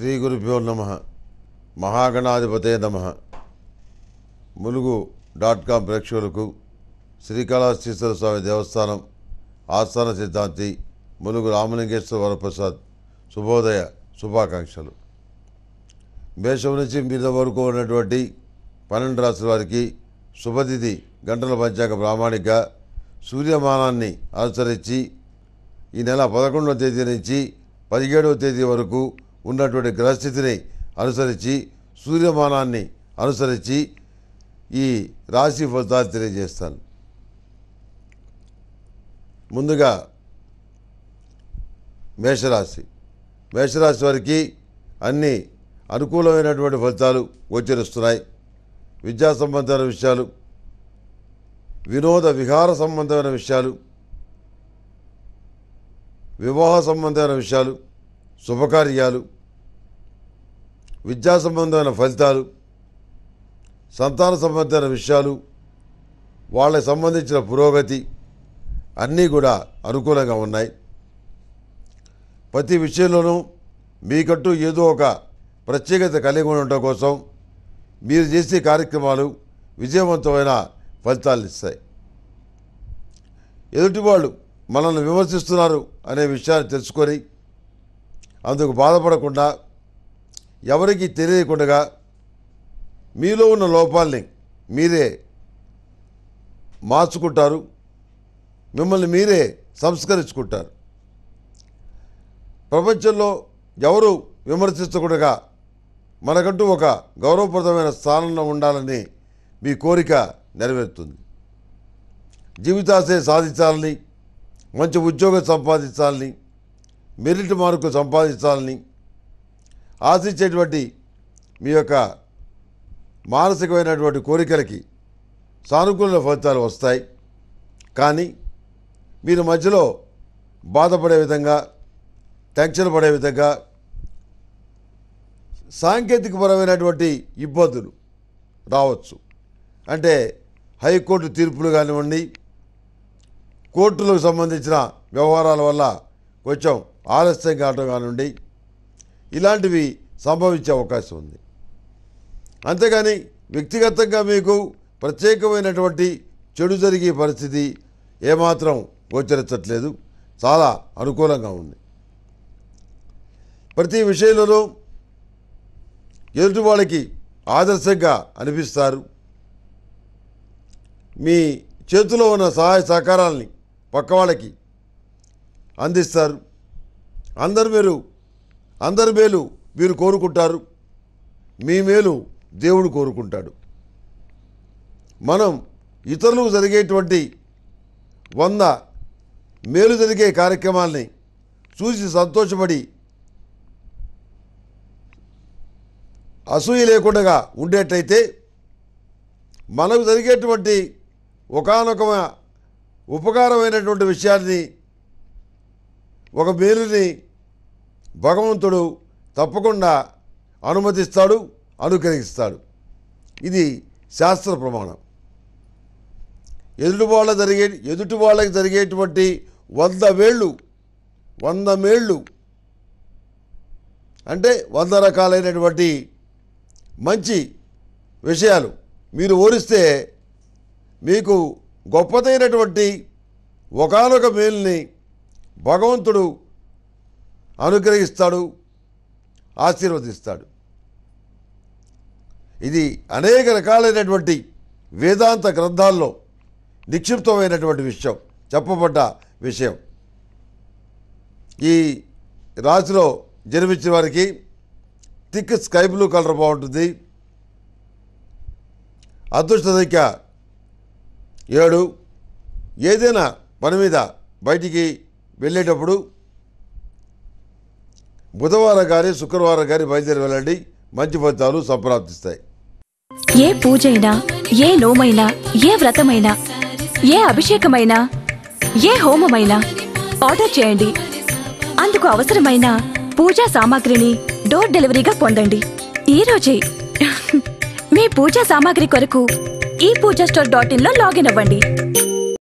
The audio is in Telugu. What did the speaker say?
శ్రీ గురుభ్యో నమ మహాగణాధిపతే నమ ములుగు డాట్ కామ్ ప్రేక్షకులకు శ్రీకాళహస్తీశ్వర స్వామి దేవస్థానం ఆస్థాన సిద్ధాంతి ములుగు రామలింగేశ్వర వరప్రసాద్ శుభోదయ శుభాకాంక్షలు మేషం నుంచి మీద వరకు ఉన్నటువంటి పన్నెండు రాశుల వారికి శుభతిథి గంటల పంచాంగ ప్రామాణిక సూర్యమానాన్ని అనుసరించి ఈ నెల పదకొండవ తేదీ నుంచి పదిహేడవ తేదీ వరకు ఉన్నటువంటి గ్రహస్థితిని అనుసరించి సూర్యమానాన్ని అనుసరించి ఈ రాశి ఫలితాలు తెలియజేస్తాను ముందుగా మేషరాశి మేషరాశి వారికి అన్ని అనుకూలమైనటువంటి ఫలితాలు గోచరిస్తున్నాయి విద్యా సంబంధమైన విషయాలు వినోద విహార సంబంధమైన విషయాలు వివాహ సంబంధమైన విషయాలు శుభకార్యాలు విద్యా సంబంధమైన ఫలితాలు సంతాన సంబంధమైన విషయాలు వాళ్ళకి సంబంధించిన పురోగతి అన్నీ కూడా అనుకూలంగా ఉన్నాయి ప్రతి విషయంలోనూ మీకంటూ ఏదో ఒక ప్రత్యేకత కలిగి ఉండటం కోసం మీరు చేసే కార్యక్రమాలు విజయవంతమైన ఫలితాలు ఇస్తాయి ఎదుటివాళ్ళు మనల్ని విమర్శిస్తున్నారు అనే విషయాన్ని తెలుసుకొని అందుకు బాధపడకుండా ఎవరికి తెలియకుండా మీలో ఉన్న లోపాలని మీరే మార్చుకుంటారు మిమ్మల్ని మీరే సంస్కరించుకుంటారు ప్రపంచంలో ఎవరు విమర్శించకుండా మనకంటూ ఒక గౌరవప్రదమైన స్థానంలో ఉండాలని మీ కోరిక నెరవేరుతుంది జీవితాశయం సాధించాలని మంచి ఉద్యోగం సంపాదించాలని మెరిట్ మార్కు సంపాదించాలని ఆశించేటువంటి మీ యొక్క మానసికమైనటువంటి కోరికలకి సానుకూల ఫలితాలు వస్తాయి కానీ మీరు మధ్యలో బాధపడే విధంగా టెన్షన్ పడే విధంగా సాంకేతికపరమైనటువంటి ఇబ్బందులు రావచ్చు అంటే హైకోర్టు తీర్పులు కానివ్వండి కోర్టులకు సంబంధించిన వ్యవహారాల వల్ల కొంచెం ఆలస్యం కావటం కానివ్వండి ఇలాంటివి సంభవించే అవకాశం ఉంది అంతేగాని వ్యక్తిగతంగా మీకు ప్రత్యేకమైనటువంటి చెడు జరిగే పరిస్థితి ఏమాత్రం గోచరించట్లేదు చాలా అనుకూలంగా ఉంది ప్రతి విషయంలోనూ ఎదుటి వాళ్ళకి ఆదర్శంగా అనిపిస్తారు మీ చేతిలో ఉన్న సహాయ సహకారాలని పక్క వాళ్ళకి అందిస్తారు అందరి మేలు అందరి మేలు మీరు కోరుకుంటారు మీ మేలు దేవుడు కోరుకుంటాడు మనం ఇతరులకు జరిగేటువంటి వంద మేలు జరిగే కార్యక్రమాల్ని చూసి సంతోషపడి అసూయ లేకుండా ఉండేటైతే మనకు జరిగేటువంటి ఒకనొక ఉపకారమైనటువంటి విషయాన్ని ఒక మేలుని భగవంతుడు తప్పకుండా అనుమతిస్తాడు అనుకరిస్తాడు ఇది శాస్త్ర ప్రమాణం ఎదుటి వాళ్ళ జరిగే ఎదుటి వాళ్ళకి జరిగేటువంటి వంద వేళ్ళు వంద మేళ్ళు అంటే వంద రకాలైనటువంటి మంచి విషయాలు మీరు ఓరిస్తే మీకు గొప్పదైనటువంటి ఒకనొక మేల్ని భగవంతుడు అనుగ్రహిస్తాడు ఆశీర్వదిస్తాడు ఇది అనేక రకాలైనటువంటి వేదాంత గ్రంథాల్లో నిక్షిప్తమైనటువంటి విషయం చెప్పబడ్డ విషయం ఈ రాశిలో జన్మించిన వారికి థిక్ స్కై బ్లూ కలర్ బాగుంటుంది అదృష్ట సంఖ్య ఏడు ఏదైనా పని మీద బయటికి వెళ్ళేటప్పుడు బుధవారం కానీ శుక్రవారం కానీ బయలుదేరి వెళ్ళండి మంచి ఫలితాలు సంప్రాప్తిస్తాయి ఏ పూజైనా ఏ లోమైనా ఏ వ్రతమైనా ఏ అభిషేకమైనా ఏ హోమమైనా ఆర్డర్ చేయండి అందుకు అవసరమైన పూజా సామాగ్రిని డోర్ డెలివరీగా పొందండి రోజే మీ పూజా సామాగ్రి కొరకు ఈ పూజా స్టోర్ డాట్ ఇన్లో లాగిన్ అవ్వండి